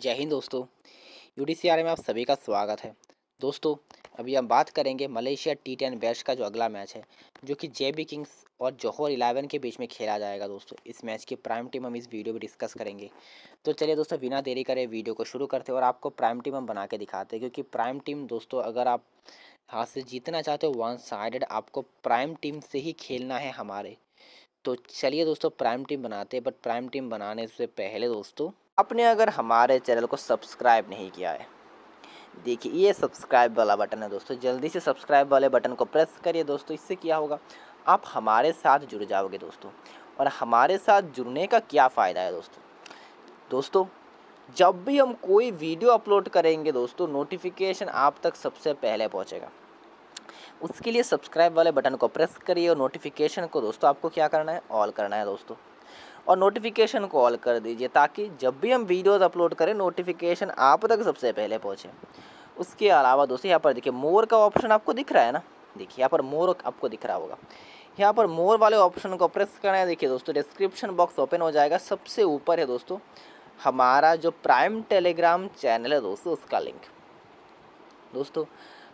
जय हिंद दोस्तों U D में आप सभी का स्वागत है दोस्तों अभी हम बात करेंगे मलेशिया टी टेन बैच का जो अगला मैच है जो कि बी किंग्स और जौहर इलेवन के बीच में खेला जाएगा दोस्तों इस मैच की प्राइम टीम हम इस वीडियो में डिस्कस करेंगे तो चलिए दोस्तों बिना देरी करें वीडियो को शुरू करते हैं और आपको प्राइम टीम हम बना के दिखाते हैं क्योंकि प्राइम टीम दोस्तों अगर आप हाथ से जीतना चाहते हो वन साइडेड आपको प्राइम टीम से ही खेलना है हमारे तो चलिए दोस्तों प्राइम टीम बनाते हैं बट प्राइम टीम बनाने से पहले दोस्तों आपने अगर हमारे चैनल को सब्सक्राइब नहीं किया है देखिए ये सब्सक्राइब वाला बटन है दोस्तों जल्दी से सब्सक्राइब वाले बटन को प्रेस करिए दोस्तों इससे क्या होगा आप हमारे साथ जुड़ जाओगे दोस्तों और हमारे साथ जुड़ने का क्या फ़ायदा है दोस्तों दोस्तों जब भी हम कोई वीडियो अपलोड करेंगे दोस्तों नोटिफिकेशन आप तक सबसे पहले पहुंचेगा उसके लिए सब्सक्राइब वाले बटन को प्रेस करिए और नोटिफिकेशन को दोस्तों आपको क्या करना है ऑल करना है दोस्तों और नोटिफिकेशन को ऑल कर दीजिए ताकि जब भी हम वीडियोस अपलोड करें नोटिफिकेशन आप तक सबसे पहले पहुँचे उसके अलावा दोस्तों यहाँ पर देखिए मोर का ऑप्शन आपको दिख रहा है ना देखिए यहाँ पर मोर आपको दिख रहा होगा यहाँ पर मोर वाले ऑप्शन को प्रेस करना है देखिए दोस्तों डिस्क्रिप्शन बॉक्स ओपन हो जाएगा सबसे ऊपर है दोस्तों हमारा जो प्राइम टेलीग्राम चैनल है दोस्तों उसका लिंक दोस्तों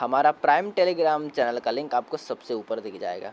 हमारा प्राइम टेलीग्राम चैनल का लिंक आपको सबसे ऊपर दिख जाएगा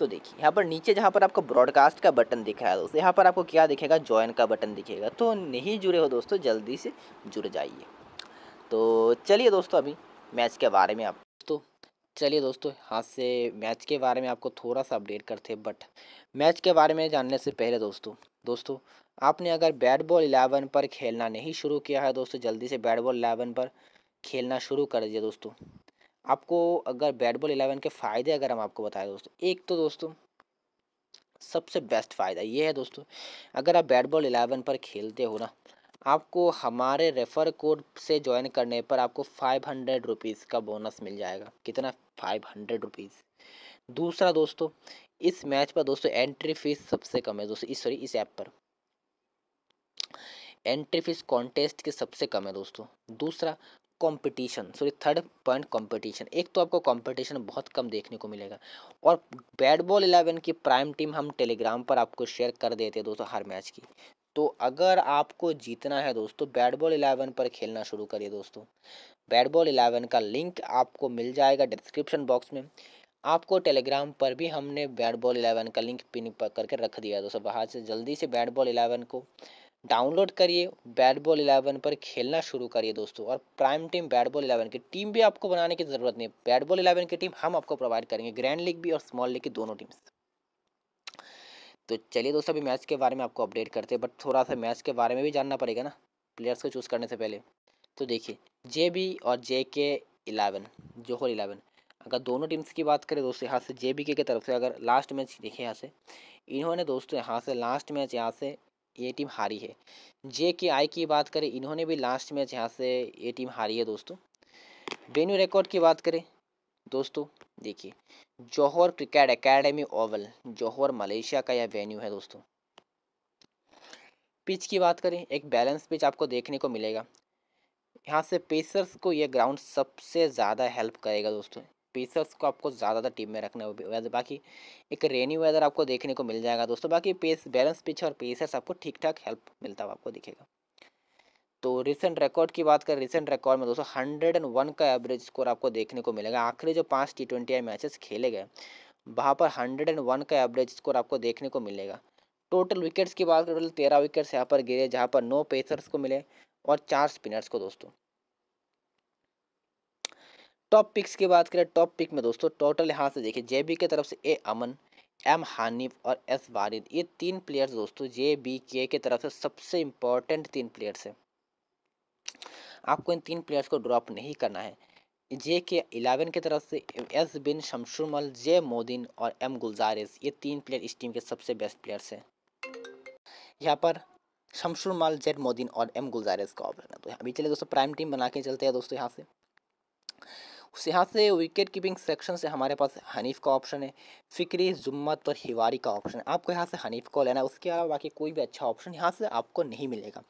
तो देखिए यहाँ पर नीचे जहाँ पर आपको ब्रॉडकास्ट का बटन दिख रहा है दोस्तों यहाँ पर आपको क्या दिखेगा ज्वाइन का बटन दिखेगा तो नहीं जुड़े हो दोस्तों जल्दी से जुड़ जाइए तो चलिए दोस्तों अभी मैच के बारे में आप तो चलिए दोस्तों हाथ से मैच के बारे में आपको थोड़ा सा अपडेट करते हैं बट मैच के बारे में जानने से पहले दोस्तों दोस्तों आपने अगर बैट बॉल इलेवन पर खेलना नहीं शुरू किया है दोस्तों जल्दी से बैट बॉल इलेवन पर खेलना शुरू कर दिए दोस्तों आपको अगर बैट बॉल इलेवन के फ़ायदे अगर हम आपको बताएं दोस्तों एक तो दोस्तों सबसे बेस्ट फ़ायदा ये है दोस्तों अगर आप बैट बॉल इलेवन पर खेलते हो ना आपको हमारे रेफ़र कोड से ज्वाइन करने पर आपको फाइव हंड्रेड रुपीज़ का बोनस मिल जाएगा कितना फाइव हंड्रेड रुपीज़ दूसरा दोस्तों इस मैच पर दोस्तों एंट्री फ़ीस सबसे कम है दोस्तों इस सॉरी इस ऐप पर एंट्री फीस कॉन्टेस्ट के सबसे कम है दोस्तों दूसरा competition sorry third point competition एक तो आपको कंपटीशन बहुत कम देखने को मिलेगा और बैट बॉल इलेवन की प्राइम टीम हम टेलीग्राम पर आपको शेयर कर देते हैं दोस्तों हर मैच की तो अगर आपको जीतना है दोस्तों बैट बॉल इलेवन पर खेलना शुरू करिए दोस्तों बैट बॉल इलेवन का लिंक आपको मिल जाएगा डिस्क्रिप्शन बॉक्स में आपको टेलीग्राम पर भी हमने बैट बॉल इलेवन का लिंक पिन करके रख दिया है दोस्तों बाहर से जल्दी से बैट बॉल इलेवन को डाउनलोड करिए बैट बॉल इलेवन पर खेलना शुरू करिए दोस्तों और prime team bat ball eleven की टीम भी आपको बनाने की ज़रूरत नहीं है बैट बॉल इलेवन की टीम हम आपको प्रोवाइड करेंगे ग्रैंड लीग भी और स्मॉल लीग की दोनों टीम्स तो चलिए दोस्तों अभी मैच के बारे में आपको अपडेट करते हैं बट थोड़ा सा मैच के बारे में भी जानना पड़ेगा ना प्लेयर्स को चूज़ करने से पहले तो देखिए जे बी और जे के इलेवन जोहर इलेवन अगर दोनों टीम्स की बात करें दोस्तों यहाँ से जे बी के तरफ से अगर लास्ट मैच देखिए यहाँ से इन्होंने दोस्तों यहाँ से लास्ट मैच यहाँ से ये टीम हारी है जे के आई की बात करें इन्होंने भी लास्ट मैच यहाँ से ये टीम हारी है दोस्तों वेन्यू रिकॉर्ड की बात करें दोस्तों देखिए Johor cricket academy oval Johor Malaysia का यह वेन्यू है दोस्तों पिच की बात करें एक बैलेंस पिच आपको देखने को मिलेगा यहाँ से पेसर्स को यह ग्राउंड सबसे ज़्यादा हेल्प करेगा दोस्तों पेसर्स को आपको ज़्यादातर टीम में रखना है बाकी एक रेनी वेदर आपको देखने को मिल जाएगा दोस्तों बाकी पेस बैलेंस पिच और पेसर्स आपको ठीक ठाक हेल्प मिलता हुआ आपको दिखेगा तो रिसेंट रिकॉर्ड की बात करें रिसेंट रिकॉर्ड में दोस्तों हंड्रेड एंड वन का एवरेज स्कोर आपको देखने को मिलेगा आखिरी जो पाँच टी ट्वेंटी आई मैचेस खेले गए वहाँ पर हंड्रेड एंड वन का एवरेज स्कोर आपको देखने को मिलेगा टोटल विकेट्स की बात करें टोटल तेरह विकेट्स यहाँ पर गिरे जहाँ पर नौ पेसर्स को मिले और चार स्पिनर्स को दोस्तों टॉप पिक्स की बात करें टॉप पिक में दोस्तों टोटल यहाँ से देखिए जे के तरफ से ए अमन एम हानिफ और एस वारिद ये तीन प्लेयर्स दोस्तों जे बी के के तरफ से सबसे इम्पोर्टेंट तीन प्लेयर्स हैं आपको इन तीन प्लेयर्स को ड्रॉप नहीं करना है जे के इलेवन की तरफ से एस बिन शमशुरमल जे मोदिन और एम गुलजारिस ये तीन प्लेयर इस टीम के सबसे बेस्ट प्लेयर्स हैं यहाँ पर शमशुरमल जेड मोदिन और एम गुलजारिस का ऑप्शन है तो अभी चले दोस्तों प्राइम टीम बना के चलते हैं दोस्तों यहाँ से यहाँ से विकेट कीपिंग सेक्शन से हमारे पास हनीफ का ऑप्शन है फिक्री जुम्मत और हिवारी का ऑप्शन है आपको यहाँ से हनीफ को लेना है उसके अलावा बाकी कोई भी अच्छा ऑप्शन यहाँ से आपको नहीं मिलेगा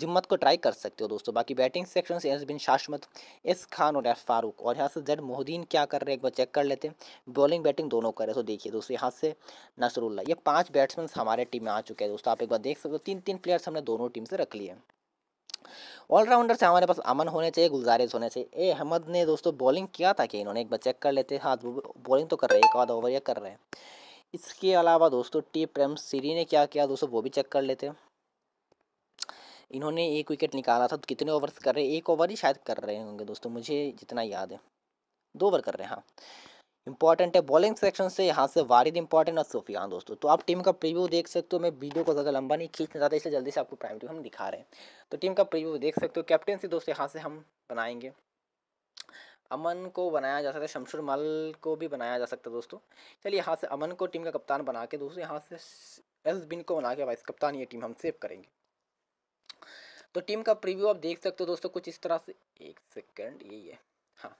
जुम्मत को ट्राई कर सकते हो दोस्तों बाकी बैटिंग सेक्शन से एस बिन शाशमत एस खान और एस फारूक और यहाँ से जेड मोहदीन क्या कर रहे हैं एक बार चेक कर लेते हैं बॉलिंग बैटिंग दोनों कर रहे हैं तो देखिए दोस्तों यहाँ से नसरुल्ला ये पाँच बैट्समैन हमारे टीम में आ चुके हैं दोस्तों आप एक बार देख सकते हो तीन तीन प्लेयर्स हमने दोनों टीम से रख लिए ऑलराउंडर से हमारे पास अमन होने चाहिए गुलजारेज होने चाहिए ए अहमद ने दोस्तों बॉलिंग किया था कि इन्होंने एक बार चेक कर लेते हाथ बॉलिंग तो कर रहे हैं एक आध ओवर या कर रहे हैं इसके अलावा दोस्तों टी प्रेम सीरी ने क्या किया दोस्तों वो भी चेक कर लेते हैं इन्होंने एक विकेट निकाला था तो कितने ओवर कर रहे हैं एक ओवर ही शायद कर रहे होंगे दोस्तों मुझे जितना याद है दो ओवर कर रहे हैं हाँ इंपॉर्टेंट है बॉलिंग सेक्शन से यहाँ से वारिद इंपॉर्टेंट और सुफियान दोस्तों तो आप टीम का प्रीव्यू देख सकते हो मैं वीडियो को ज़्यादा लंबा नहीं खींचना चाहता इसलिए जल्दी से आपको प्राइम टीम हम दिखा रहे हैं तो टीम का प्रीव्यू देख सकते हो कैप्टनसी दोस्तों यहाँ से हम बनाएंगे अमन को बनाया जा सकता है शमशुर मल को भी बनाया जा सकता है दोस्तों चलिए यहाँ से अमन को टीम का कप्तान बना के दोस्तों यहाँ से एस बिन को बना के वाइस कप्तान ये टीम हम सेव करेंगे तो टीम का प्रीव्यू आप देख सकते हो दोस्तों कुछ इस तरह से एक सेकेंड यही है हाँ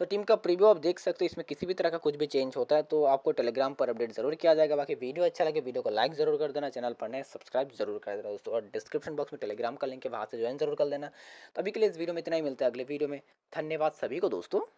तो टीम का प्रीव्यू आप देख सकते हो इसमें किसी भी तरह का कुछ भी चेंज होता है तो आपको टेलीग्राम पर अपडेट जरूर किया जाएगा बाकी वीडियो अच्छा लगे वीडियो को लाइक जरूर कर देना चैनल पर नए सब्सक्राइब जरूर कर देना दोस्तों और डिस्क्रिप्शन बॉक्स में टेलीग्राम का लिंक है वहाँ से ज्वाइन जरूर कर देना तो अभी के लिए इस वीडियो में इतना ही मिलता है अगले वीडियो में धन्यवाद सभी को दोस्तों